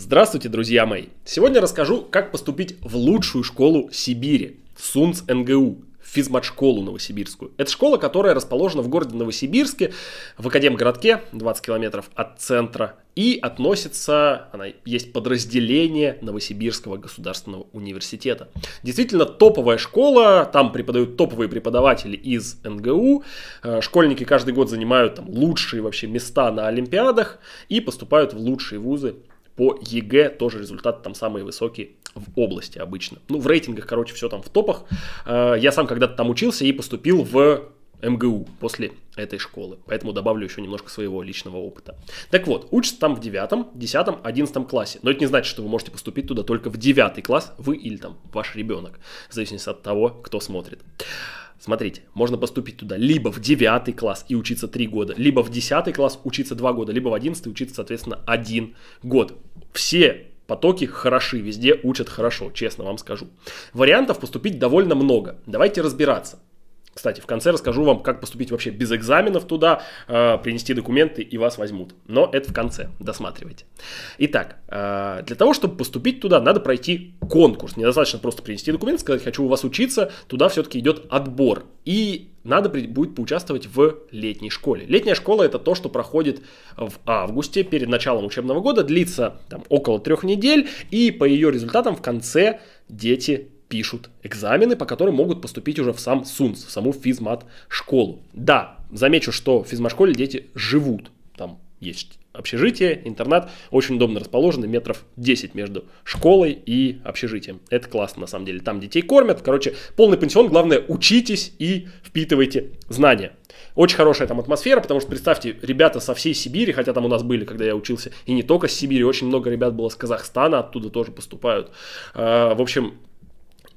Здравствуйте, друзья мои! Сегодня расскажу, как поступить в лучшую школу Сибири, в СУНЦ НГУ, в физмат-школу новосибирскую. Это школа, которая расположена в городе Новосибирске, в Академгородке, 20 километров от центра, и относится, она есть подразделение Новосибирского государственного университета. Действительно топовая школа, там преподают топовые преподаватели из НГУ, э, школьники каждый год занимают там лучшие вообще места на олимпиадах и поступают в лучшие вузы по ЕГЭ тоже результат там самый высокий в области обычно. Ну, в рейтингах, короче, все там в топах. А, я сам когда-то там учился и поступил в МГУ после этой школы. Поэтому добавлю еще немножко своего личного опыта. Так вот, учатся там в девятом десятом одиннадцатом классе. Но это не значит, что вы можете поступить туда только в девятый класс, вы или там ваш ребенок. В зависимости от того, кто смотрит. Смотрите, можно поступить туда либо в 9 класс и учиться 3 года, либо в 10 класс учиться 2 года, либо в 11 учиться, соответственно, 1 год. Все потоки хороши, везде учат хорошо, честно вам скажу. Вариантов поступить довольно много. Давайте разбираться. Кстати, в конце расскажу вам, как поступить вообще без экзаменов туда, э, принести документы и вас возьмут. Но это в конце, досматривайте. Итак, э, для того, чтобы поступить туда, надо пройти конкурс. Недостаточно просто принести документы, сказать, хочу у вас учиться, туда все-таки идет отбор. И надо будет поучаствовать в летней школе. Летняя школа это то, что проходит в августе перед началом учебного года, длится там, около трех недель, и по ее результатам в конце дети пишут экзамены, по которым могут поступить уже в сам СУНС, в саму физмат-школу. Да, замечу, что в физмат-школе дети живут, там есть общежитие, интернат, очень удобно расположены, метров 10 между школой и общежитием. Это классно, на самом деле. Там детей кормят. Короче, полный пансион, главное, учитесь и впитывайте знания. Очень хорошая там атмосфера, потому что, представьте, ребята со всей Сибири, хотя там у нас были, когда я учился, и не только с Сибири, очень много ребят было с Казахстана, оттуда тоже поступают. А, в общем,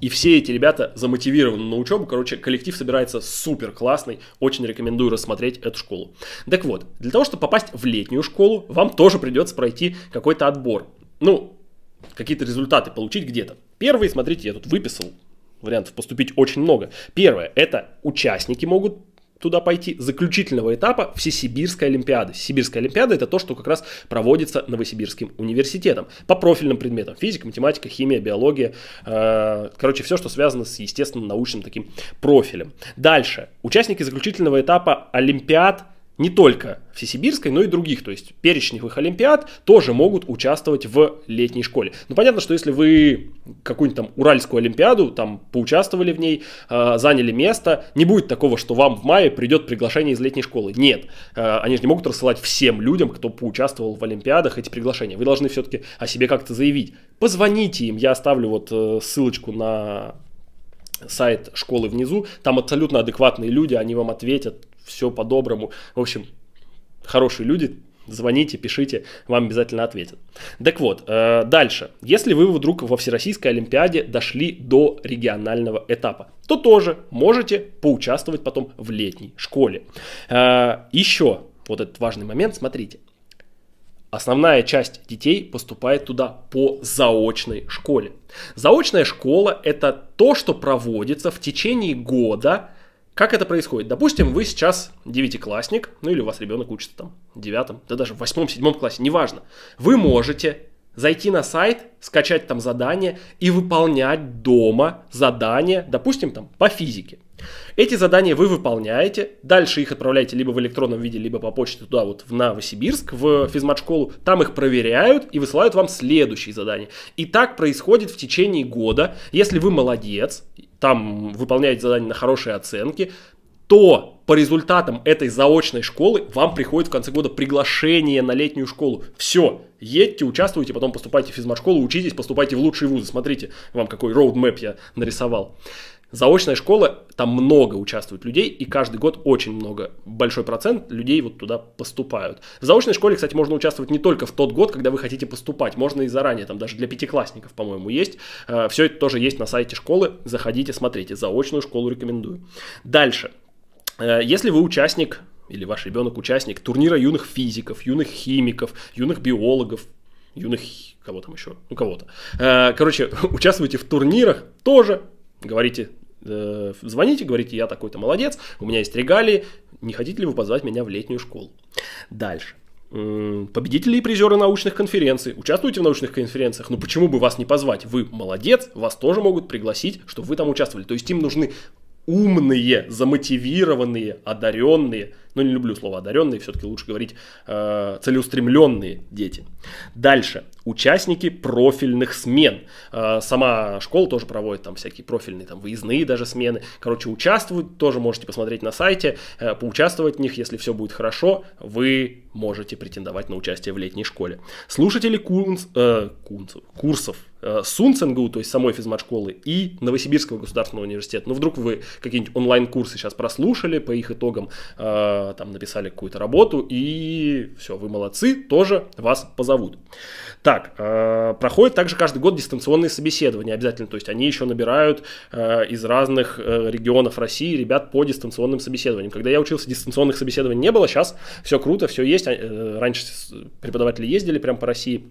и все эти ребята замотивированы на учебу. Короче, коллектив собирается супер классный. Очень рекомендую рассмотреть эту школу. Так вот, для того, чтобы попасть в летнюю школу, вам тоже придется пройти какой-то отбор. Ну, какие-то результаты получить где-то. Первый, смотрите, я тут выписал. Вариантов поступить очень много. Первое, это участники могут туда пойти, заключительного этапа Всесибирской Олимпиады. Сибирская Олимпиада это то, что как раз проводится Новосибирским университетом по профильным предметам. Физика, математика, химия, биология, э, короче, все, что связано с естественным научным таким профилем. Дальше. Участники заключительного этапа Олимпиад не только Всесибирской, но и других, то есть перечневых олимпиад тоже могут участвовать в летней школе. Ну понятно, что если вы какую-нибудь там Уральскую олимпиаду, там поучаствовали в ней, э, заняли место, не будет такого, что вам в мае придет приглашение из летней школы. Нет, э, они же не могут рассылать всем людям, кто поучаствовал в олимпиадах, эти приглашения. Вы должны все-таки о себе как-то заявить. Позвоните им, я оставлю вот э, ссылочку на сайт школы внизу, там абсолютно адекватные люди, они вам ответят, все по-доброму. В общем, хорошие люди, звоните, пишите, вам обязательно ответят. Так вот, э, дальше. Если вы вдруг во Всероссийской Олимпиаде дошли до регионального этапа, то тоже можете поучаствовать потом в летней школе. Э, еще вот этот важный момент, смотрите. Основная часть детей поступает туда по заочной школе. Заочная школа это то, что проводится в течение года как это происходит? Допустим, вы сейчас девятиклассник, ну или у вас ребенок учится там девятом, да даже в восьмом, седьмом классе, неважно. Вы можете зайти на сайт, скачать там задание и выполнять дома задания, допустим, там по физике. Эти задания вы выполняете, дальше их отправляете либо в электронном виде, либо по почте туда вот в Новосибирск, в физмат-школу, там их проверяют и высылают вам следующие задания. И так происходит в течение года, если вы молодец, там выполняете задания на хорошие оценки, то по результатам этой заочной школы вам приходит в конце года приглашение на летнюю школу. Все, едьте, участвуйте, потом поступайте в физмат-школу, учитесь, поступайте в лучшие вузы. Смотрите, вам какой роудмэп я нарисовал. Заочная школа, там много участвует людей, и каждый год очень много, большой процент людей вот туда поступают. В заочной школе, кстати, можно участвовать не только в тот год, когда вы хотите поступать, можно и заранее, там даже для пятиклассников, по-моему, есть. Э, Все это тоже есть на сайте школы, заходите, смотрите, заочную школу рекомендую. Дальше. Э, если вы участник или ваш ребенок участник турнира юных физиков, юных химиков, юных биологов, юных кого там еще, ну кого-то. Э, короче, участвуйте в турнирах тоже, говорите, э, звоните, говорите, я такой-то молодец, у меня есть регалии, не хотите ли вы позвать меня в летнюю школу? Дальше. Победители и призеры научных конференций. Участвуйте в научных конференциях. Ну почему бы вас не позвать? Вы молодец, вас тоже могут пригласить, чтобы вы там участвовали. То есть им нужны умные, замотивированные, одаренные, но не люблю слово одаренные, все-таки лучше говорить э, целеустремленные дети. Дальше. Участники профильных смен. Э, сама школа тоже проводит там всякие профильные там выездные даже смены. Короче, участвуют, тоже можете посмотреть на сайте, э, поучаствовать в них, если все будет хорошо, вы можете претендовать на участие в летней школе. Слушатели кунс, э, кунс, курсов э, то есть самой физмат-школы, и Новосибирского государственного университета. Ну, вдруг вы какие-нибудь онлайн-курсы сейчас прослушали, по их итогам э, Э, там написали какую-то работу, и все, вы молодцы, тоже вас позовут. Так, э, проходит также каждый год дистанционные собеседования обязательно, то есть они еще набирают э, из разных э, регионов России ребят по дистанционным собеседованиям. Когда я учился, дистанционных собеседований не было, сейчас все круто, все есть. Э, раньше преподаватели ездили прям по России,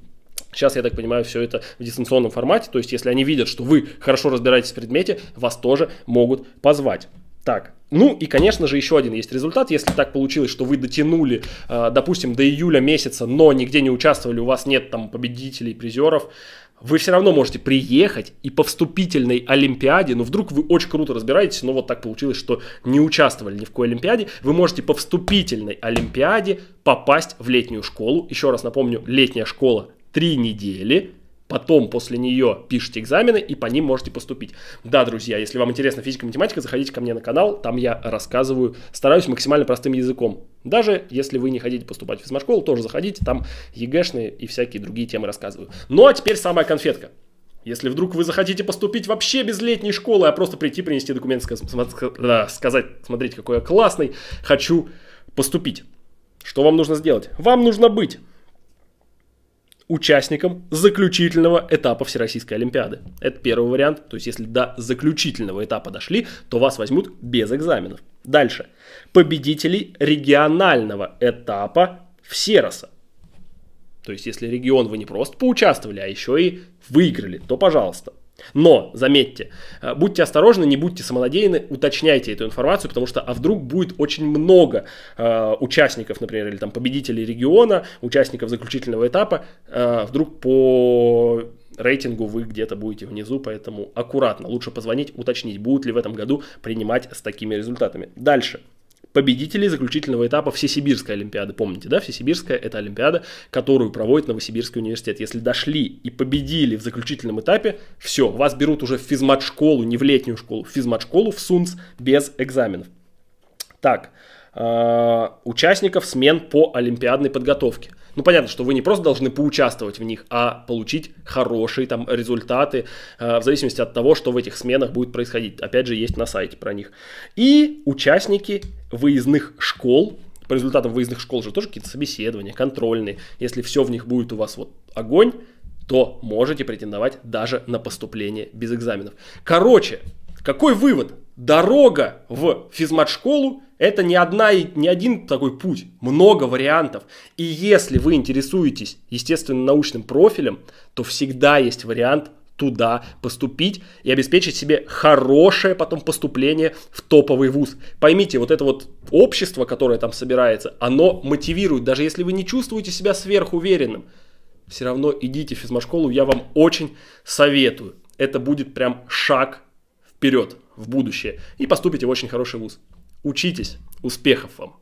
Сейчас, я так понимаю, все это в дистанционном формате, то есть если они видят, что вы хорошо разбираетесь в предмете, вас тоже могут позвать. Так, ну и, конечно же, еще один есть результат. Если так получилось, что вы дотянули, э, допустим, до июля месяца, но нигде не участвовали, у вас нет там победителей, призеров, вы все равно можете приехать и по вступительной Олимпиаде, ну вдруг вы очень круто разбираетесь, но вот так получилось, что не участвовали ни в какой Олимпиаде, вы можете по вступительной Олимпиаде попасть в летнюю школу. Еще раз напомню, летняя школа три недели, потом после нее пишете экзамены и по ним можете поступить. Да, друзья, если вам интересна физика и математика, заходите ко мне на канал, там я рассказываю, стараюсь максимально простым языком. Даже если вы не хотите поступать в физмашколу, тоже заходите, там ЕГЭшные и всякие другие темы рассказываю. Ну а теперь самая конфетка. Если вдруг вы захотите поступить вообще без летней школы, а просто прийти, принести документ, сказать, смотрите, какой я классный, хочу поступить. Что вам нужно сделать? Вам нужно быть участником заключительного этапа Всероссийской Олимпиады. Это первый вариант, то есть если до заключительного этапа дошли, то вас возьмут без экзаменов. Дальше. Победителей регионального этапа Всероса. То есть если регион вы не просто поучаствовали, а еще и выиграли, то пожалуйста. Но, заметьте, э, будьте осторожны, не будьте самонадеянны, уточняйте эту информацию, потому что, а вдруг будет очень много э, участников, например, или там победителей региона, участников заключительного этапа, э, вдруг по рейтингу вы где-то будете внизу, поэтому аккуратно, лучше позвонить, уточнить, будут ли в этом году принимать с такими результатами. Дальше победителей заключительного этапа Всесибирской Олимпиады. Помните, да, Всесибирская – это Олимпиада, которую проводит Новосибирский университет. Если дошли и победили в заключительном этапе, все, вас берут уже в физмат-школу, не в летнюю школу, в физмат-школу, в СУНС, без экзаменов. Так, э, участников смен по олимпиадной подготовке. Ну, понятно, что вы не просто должны поучаствовать в них, а получить хорошие там результаты э, в зависимости от того, что в этих сменах будет происходить. Опять же, есть на сайте про них. И участники выездных школ, по результатам выездных школ же тоже какие-то собеседования, контрольные. Если все в них будет у вас вот огонь, то можете претендовать даже на поступление без экзаменов. Короче, какой вывод? дорога в физмат-школу – это не, одна, не один такой путь, много вариантов. И если вы интересуетесь естественно-научным профилем, то всегда есть вариант туда поступить и обеспечить себе хорошее потом поступление в топовый вуз. Поймите, вот это вот общество, которое там собирается, оно мотивирует, даже если вы не чувствуете себя сверхуверенным. Все равно идите в физмашколу, я вам очень советую. Это будет прям шаг вперед в будущее и поступите в очень хороший вуз. Учитесь, успехов вам!